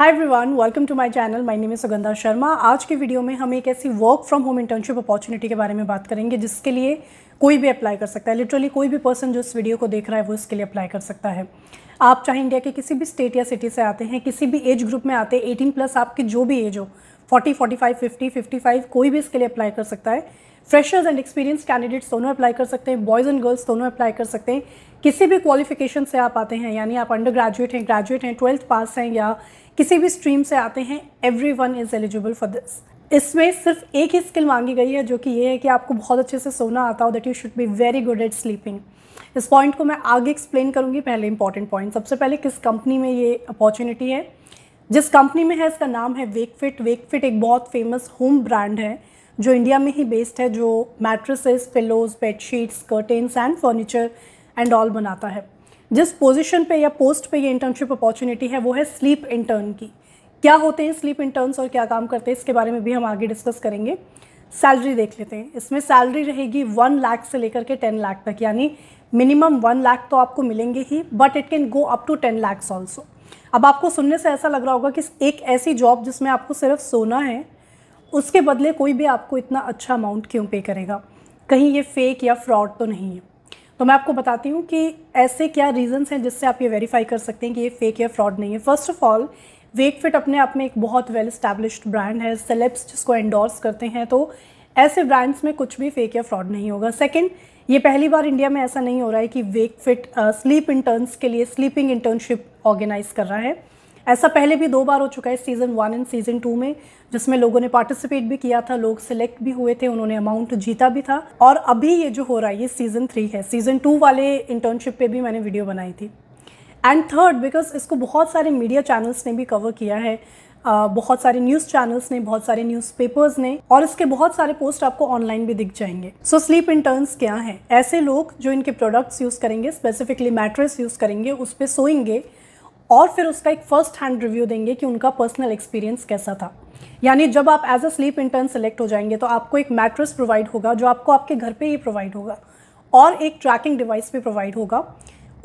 high everyone welcome to my channel my name Sugandha Sharma आज के video में हम एक ऐसी work from home internship opportunity के बारे में बात करेंगे जिसके लिए कोई भी अप्लाई कर सकता है लिटरली कोई भी पर्सन जो इस वीडियो को देख रहा है वो इसके लिए अप्लाई कर सकता है आप चाहे इंडिया के किसी भी स्टेट या सिटी से आते हैं किसी भी एज ग्रुप में आते हैं एटीन प्लस आपकी जो भी एज हो forty forty five fifty fifty five कोई भी इसके लिए अप्लाई कर सकता है फ्रेशर्स एंड एक्सपीरियंस कैंडिडेट्स दोनों अप्लाई कर सकते हैं बॉयज़ एंड गर्ल्स दोनों अप्लाई कर सकते हैं किसी भी क्वालिफिकेशन से आप आते हैं यानी आप अंडर ग्रेजुएट हैं ग्रेजुएट हैं ट्वेल्थ पास हैं या किसी भी स्ट्रीम से आते हैं everyone is eligible for this इसमें सिर्फ एक ही स्किल मांगी गई है जो कि ये है कि आपको बहुत अच्छे से सोना आता हो that you should be very good at sleeping इस पॉइंट को मैं आगे एक्सप्लेन करूँगी पहले इंपॉर्टेंट पॉइंट सबसे पहले किस कंपनी में ये अपॉर्चुनिटी है जिस कंपनी में है इसका नाम है वेकफिट वेकफिट एक बहुत फेमस होम ब्रांड है जो इंडिया में ही बेस्ड है जो mattresses pillows bedsheets curtains and furniture and all बनाता है जिस पोजीशन पे या पोस्ट पे ये इंटर्नशिप अपॉर्चुनिटी है वो है स्लीप इंटर्न की क्या होते हैं स्लीप इंटर्न्स और क्या काम करते हैं इसके बारे में भी हम आगे डिस्कस करेंगे सैलरी देख लेते हैं इसमें सैलरी रहेगी वन लाख से लेकर के टेन लाख तक यानी मिनिमम वन लाख तो आपको मिलेंगे ही but it can go up to ten lakhs also अब आपको सुनने से ऐसा लग रहा होगा कि एक ऐसी जॉब जिसमें आपको सिर्फ सोना है उसके बदले कोई भी आपको इतना अच्छा अमाउंट क्यों पे करेगा कहीं ये फेक या फ्रॉड तो नहीं है तो मैं आपको बताती हूँ कि ऐसे क्या रीज़न्स हैं जिससे आप ये वेरीफाई कर सकते हैं कि ये फेक या फ्रॉड नहीं है first of all Wakefit अपने आप में एक बहुत वेल स्टैब्लिश्ड ब्रांड है सेलेब्स जिसको एंडोर्स करते हैं तो ऐसे ब्रांड्स में कुछ भी फेक या फ्रॉड नहीं होगा सेकंड ये पहली बार इंडिया में ऐसा नहीं हो रहा है कि वेक फिट स्लीप इंटर्न्स के लिए स्लीपिंग इंटर्नशिप ऑर्गेनाइज कर रहा है ऐसा पहले भी दो बार हो चुका है season one and season two में जिसमें लोगों ने पार्टिसिपेट भी किया था लोग सिलेक्ट भी हुए थे उन्होंने अमाउंट जीता भी था और अभी ये जो हो रहा है ये सीज़न थ्री है सीज़न टू वाले इंटर्नशिप पे भी मैंने वीडियो बनाई थी एंड थर्ड बिकॉज इसको बहुत सारे मीडिया चैनल्स ने भी कवर किया है बहुत सारे न्यूज़ चैनल्स ने बहुत सारे न्यूज़पेपर्स ने और इसके बहुत सारे पोस्ट आपको ऑनलाइन भी दिख जाएंगे सो स्लीप इंटर्न्स क्या हैं ऐसे लोग जो इनके प्रोडक्ट्स यूज़ करेंगे स्पेसिफिकली मैट्रेस यूज़ करेंगे उस पर सोएंगे और फिर उसका एक फ़र्स्ट हैंड रिव्यू देंगे कि उनका पर्सनल एक्सपीरियंस कैसा था यानी जब आप as a sleep intern select हो जाएंगे तो आपको एक मैट्रेस प्रोवाइड होगा जो आपको आपके घर पे ही प्रोवाइड होगा और एक ट्रैकिंग डिवाइस भी प्रोवाइड होगा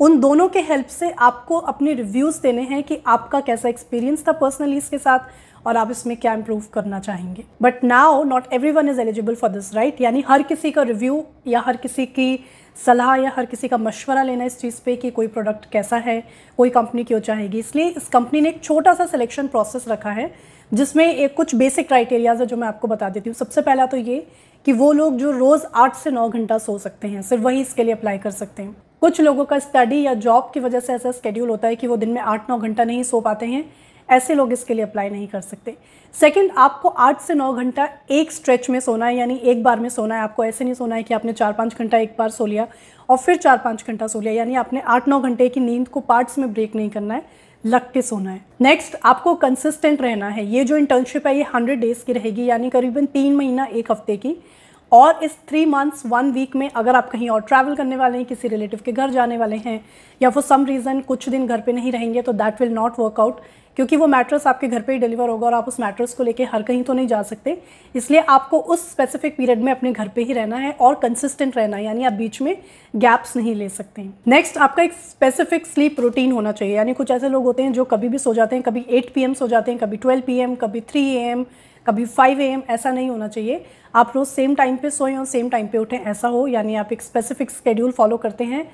उन दोनों के हेल्प से आपको अपने रिव्यूज़ देने हैं कि आपका कैसा एक्सपीरियंस था पर्सनली इसके साथ और आप इसमें क्या इम्प्रूव करना चाहेंगे but now not everyone is eligible for this right यानी हर किसी का रिव्यू या हर किसी की सलाह या हर किसी का मशवरा लेना इस चीज़ पे कि कोई प्रोडक्ट कैसा है कोई कंपनी क्यों चाहेगी इसलिए इस कंपनी ने एक छोटा सा सिलेक्शन प्रोसेस रखा है जिसमें एक कुछ बेसिक क्राइटेरियाज है जो मैं आपको बता देती हूँ सबसे पहला तो ये कि वो लोग जो रोज़ आठ से नौ घंटा सो सकते हैं सिर्फ वही इसके लिए अप्लाई कर सकते हैं कुछ लोगों का स्टडी या जॉब की वजह से ऐसा स्केड्यूल होता है कि वो दिन में आठ नौ घंटा नहीं सो पाते हैं ऐसे लोग इसके लिए अप्लाई नहीं कर सकते सेकंड आपको आठ से नौ घंटा एक स्ट्रेच में सोना है यानी एक बार में सोना है आपको ऐसे नहीं सोना है कि आपने चार पाँच घंटा एक बार सो लिया और फिर चार पाँच घंटा सो लिया यानी आपने आठ नौ घंटे की नींद को पार्ट्स में ब्रेक नहीं करना है लग के सोना है नेक्स्ट आपको कंसिस्टेंट रहना है ये जो इंटर्नशिप है ये हंड्रेड डेज़ की रहेगी यानी करीबन तीन महीना एक हफ्ते की और इस थ्री मंथ्स वन वीक में अगर आप कहीं और ट्रैवल करने वाले हैं किसी रिलेटिव के घर जाने वाले हैं या फॉर सम रीज़न कुछ दिन घर पे नहीं रहेंगे तो that will not work out क्योंकि वो मैट्रेस आपके घर पे ही डिलीवर होगा और आप उस मैट्रेस को लेके हर कहीं तो नहीं जा सकते इसलिए आपको उस स्पेसिफिक पीरियड में अपने घर पे ही रहना है और कंसिस्टेंट रहना है यानी आप बीच में गैप्स नहीं ले सकते हैं नेक्स्ट आपका एक स्पेसिफिक स्लीप रूटीन होना चाहिए यानी कुछ ऐसे लोग होते हैं जो कभी भी सो जाते हैं कभी एट पी सो जाते हैं कभी ट्वेल्व पी कभी थ्री ए कभी 5 एम ऐसा नहीं होना चाहिए आप रोज़ सेम टाइम पे सोएं और सेम टाइम पे उठें ऐसा हो यानी आप एक स्पेसिफिक स्केड्यूल फॉलो करते हैं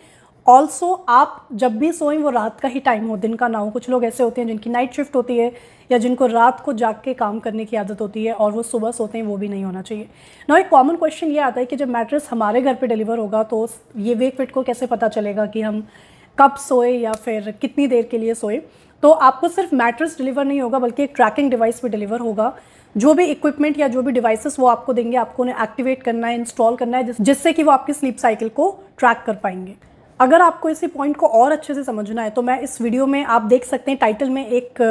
ऑल्सो आप जब भी सोएं वो रात का ही टाइम हो दिन का ना हो कुछ लोग ऐसे होते हैं जिनकी नाइट शिफ्ट होती है या जिनको रात को जाग के काम करने की आदत होती है और वो सुबह सोते हैं वो भी नहीं होना चाहिए ना एक कॉमन क्वेश्चन ये आता है कि जब मैट्रेस हमारे घर पे डिलीवर होगा तो ये वेक फिट को कैसे पता चलेगा कि हम कब सोए या फिर कितनी देर के लिए सोए तो आपको सिर्फ मैट्रेस डिलीवर नहीं होगा बल्कि एक ट्रैकिंग डिवाइस भी डिलीवर होगा जो भी इक्विपमेंट या जो भी डिवाइसेस वो आपको देंगे आपको उन्हें एक्टिवेट करना है इंस्टॉल करना है जिससे कि वो आपकी स्लीप साइकिल को ट्रैक कर पाएंगे अगर आपको इसी पॉइंट को और अच्छे से समझना है तो मैं इस वीडियो में आप देख सकते हैं टाइटल में एक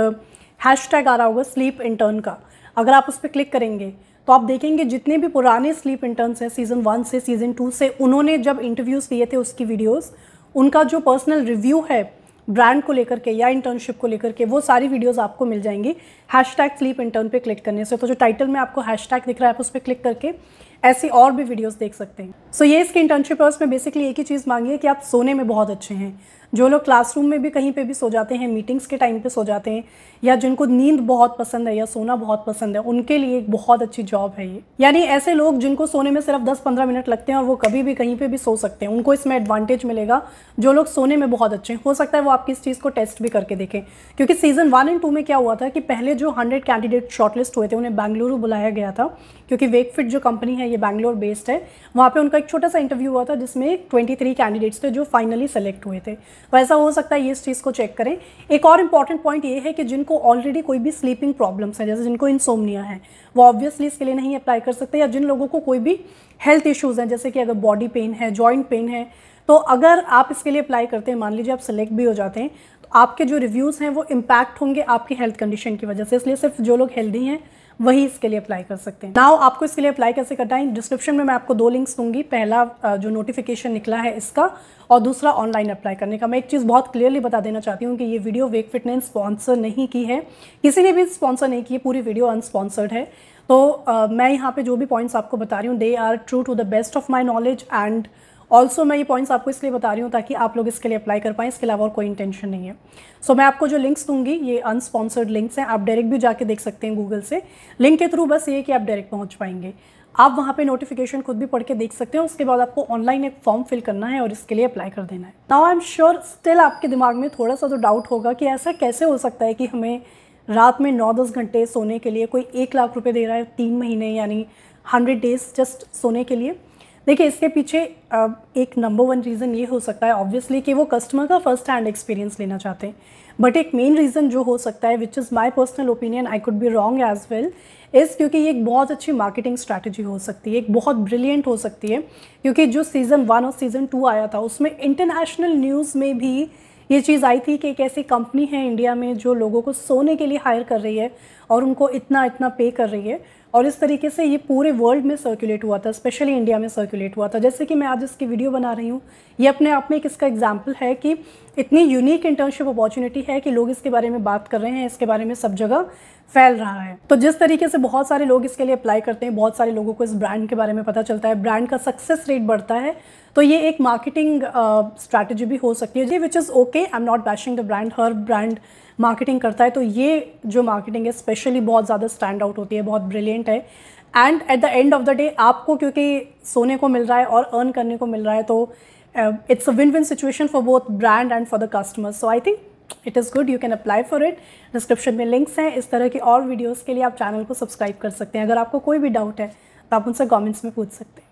हैश टैग आ रहा होगा स्लीप इंटर्न का अगर आप उस पर क्लिक करेंगे तो आप देखेंगे जितने भी पुराने स्लीप इंटर्न्स हैं सीज़न वन से सीज़न टू से उन्होंने जब इंटरव्यूज़ दिए थे उसकी वीडियोज़ उनका जो पर्सनल रिव्यू है ब्रांड को लेकर के या इंटर्नशिप को लेकर के वो सारी वीडियोस आपको मिल जाएंगी हैश टैग स्लीप इंटर्न पे क्लिक करने से तो जो टाइटल में आपको हैश टैग दिख रहा है आप उस पर क्लिक करके ऐसी और भी वीडियोस देख सकते हैं सो so, ये इसके इंटर्नशिपर्स में बेसिकली एक ही चीज़ मांगी है कि आप सोने में बहुत अच्छे हैं जो लोग क्लासरूम में भी कहीं पे भी सो जाते हैं मीटिंग्स के टाइम पे सो जाते हैं या जिनको नींद बहुत पसंद है या सोना बहुत पसंद है उनके लिए एक बहुत अच्छी जॉब है ये यानी ऐसे लोग जिनको सोने में सिर्फ 10-15 मिनट लगते हैं और वो कभी भी कहीं पे भी सो सकते हैं उनको इसमें एडवांटेज मिलेगा जो लोग सोने में बहुत अच्छे हैं हो सकता है वो आपकी इस चीज़ को टेस्ट भी करके देखें क्योंकि सीज़न वन एंड टू में क्या हुआ था कि पहले जो हंड्रेड कैंडिडेट शॉर्टलिस्ट हुए थे उन्हें बेंगलुरु बुलाया गया था क्योंकि वेकफिट जो कंपनी है ये बैंगलोर बेस्ड है वहाँ पे उनका एक छोटा सा इंटरव्यू हुआ था जिसमें 23 कैंडिडेट्स थे जो फाइनली सेलेक्ट हुए थे तो ऐसा हो सकता है ये इस चीज़ को चेक करें एक और इंपॉर्टेंट पॉइंट ये है कि जिनको ऑलरेडी कोई भी स्लीपिंग प्रॉब्लम्स हैं जैसे जिनको इंसोमनिया है वो ऑब्वियसली इसके लिए नहीं अप्लाई कर सकते या जिन लोगों को कोई भी हेल्थ इशूज़ हैं जैसे कि अगर बॉडी पेन है जॉइंट पेन है तो अगर आप इसके लिए अप्लाई करते हैं मान लीजिए आप सेलेक्ट भी हो जाते हैं तो आपके जो रिव्यूज़ हैं वो इम्पैक्ट होंगे आपकी हेल्थ कंडीशन की वजह से इसलिए सिर्फ जो लोग हेल्दी हैं वही इसके लिए अप्लाई कर सकते हैं नाउ आपको इसके लिए अप्लाई कैसे करना है डिस्क्रिप्शन में मैं आपको दो लिंक्स दूंगी पहला जो नोटिफिकेशन निकला है इसका और दूसरा ऑनलाइन अप्लाई करने का मैं एक चीज़ बहुत क्लियरली बता देना चाहती हूँ कि ये वीडियो वेक फिट ने स्पॉन्सर नहीं की है किसी ने भी स्पॉन्सर नहीं की है पूरी वीडियो अनस्पॉन्सर्ड है तो uh, मैं यहाँ पे जो भी पॉइंट्स आपको बता रही हूँ they are true to the best of my knowledge and also मैं ये पॉइंट्स आपको इसलिए बता रही हूँ ताकि आप लोग इसके लिए अप्लाई कर पाएँ इसके अलावा और कोई इंटेंशन नहीं है सो so, मैं आपको जो लिंक्स दूंगी ये अनस्पॉन्सर्ड लिंक्स हैं आप डायरेक्ट भी जाके देख सकते हैं गूगल से लिंक के थ्रू बस ये कि आप डायरेक्ट पहुँच पाएंगे आप वहाँ पे नोटिफिकेशन खुद भी पढ़ के देख सकते हैं उसके बाद आपको ऑनलाइन एक फॉर्म फिल करना है और इसके लिए अप्लाई कर देना है now I am sure still आपके दिमाग में थोड़ा सा तो डाउट होगा कि ऐसा कैसे हो सकता है कि हमें रात में नौ दस घंटे सोने के लिए कोई एक लाख रुपये दे रहा है तीन महीने यानी हंड्रेड डेज जस्ट सोने के लिए देखिए इसके पीछे एक नंबर वन रीज़न ये हो सकता है ऑब्वियसली कि वो कस्टमर का फर्स्ट हैंड एक्सपीरियंस लेना चाहते हैं बट एक मेन रीज़न जो हो सकता है which is my personal opinion I could be wrong as well इस क्योंकि ये एक बहुत अच्छी मार्केटिंग स्ट्रैटेजी हो सकती है एक बहुत ब्रिलियंट हो सकती है क्योंकि जो सीज़न वन और सीज़न टू आया था उसमें इंटरनेशनल न्यूज़ में भी ये चीज़ आई थी कि एक ऐसी कंपनी है इंडिया में जो लोगों को सोने के लिए हायर कर रही है और उनको इतना इतना पे कर रही है और इस तरीके से ये पूरे वर्ल्ड में सर्कुलेट हुआ था स्पेशली इंडिया में सर्कुलेट हुआ था जैसे कि मैं आज इसकी वीडियो बना रही हूँ ये अपने आप में एक इसका एग्जाम्पल है कि इतनी यूनिक इंटर्नशिप अपॉर्चुनिटी है कि लोग इसके बारे में बात कर रहे हैं इसके बारे में सब जगह फैल रहा है तो जिस तरीके से बहुत सारे लोग इसके लिए अप्लाई करते हैं बहुत सारे लोगों को इस ब्रांड के बारे में पता चलता है ब्रांड का सक्सेस रेट बढ़ता है तो ये एक मार्केटिंग स्ट्रैटेजी uh, भी हो सकती है which is okay I am not bashing the brand हर ब्रांड मार्केटिंग करता है तो ये जो मार्केटिंग है स्पेशली बहुत ज़्यादा स्टैंड आउट होती है बहुत ब्रिलियंट है and at the end of the day आपको क्योंकि सोने को मिल रहा है और अर्न करने को मिल रहा है तो it's a win win situation for both brand and for the customers so I think it is good you can apply for it description में लिंक्स हैं इस तरह की और वीडियोज़ के लिए आप चैनल को सब्सक्राइब कर सकते हैं अगर आपको कोई भी डाउट है तो आप उनसे कॉमेंट्स में पूछ सकते हैं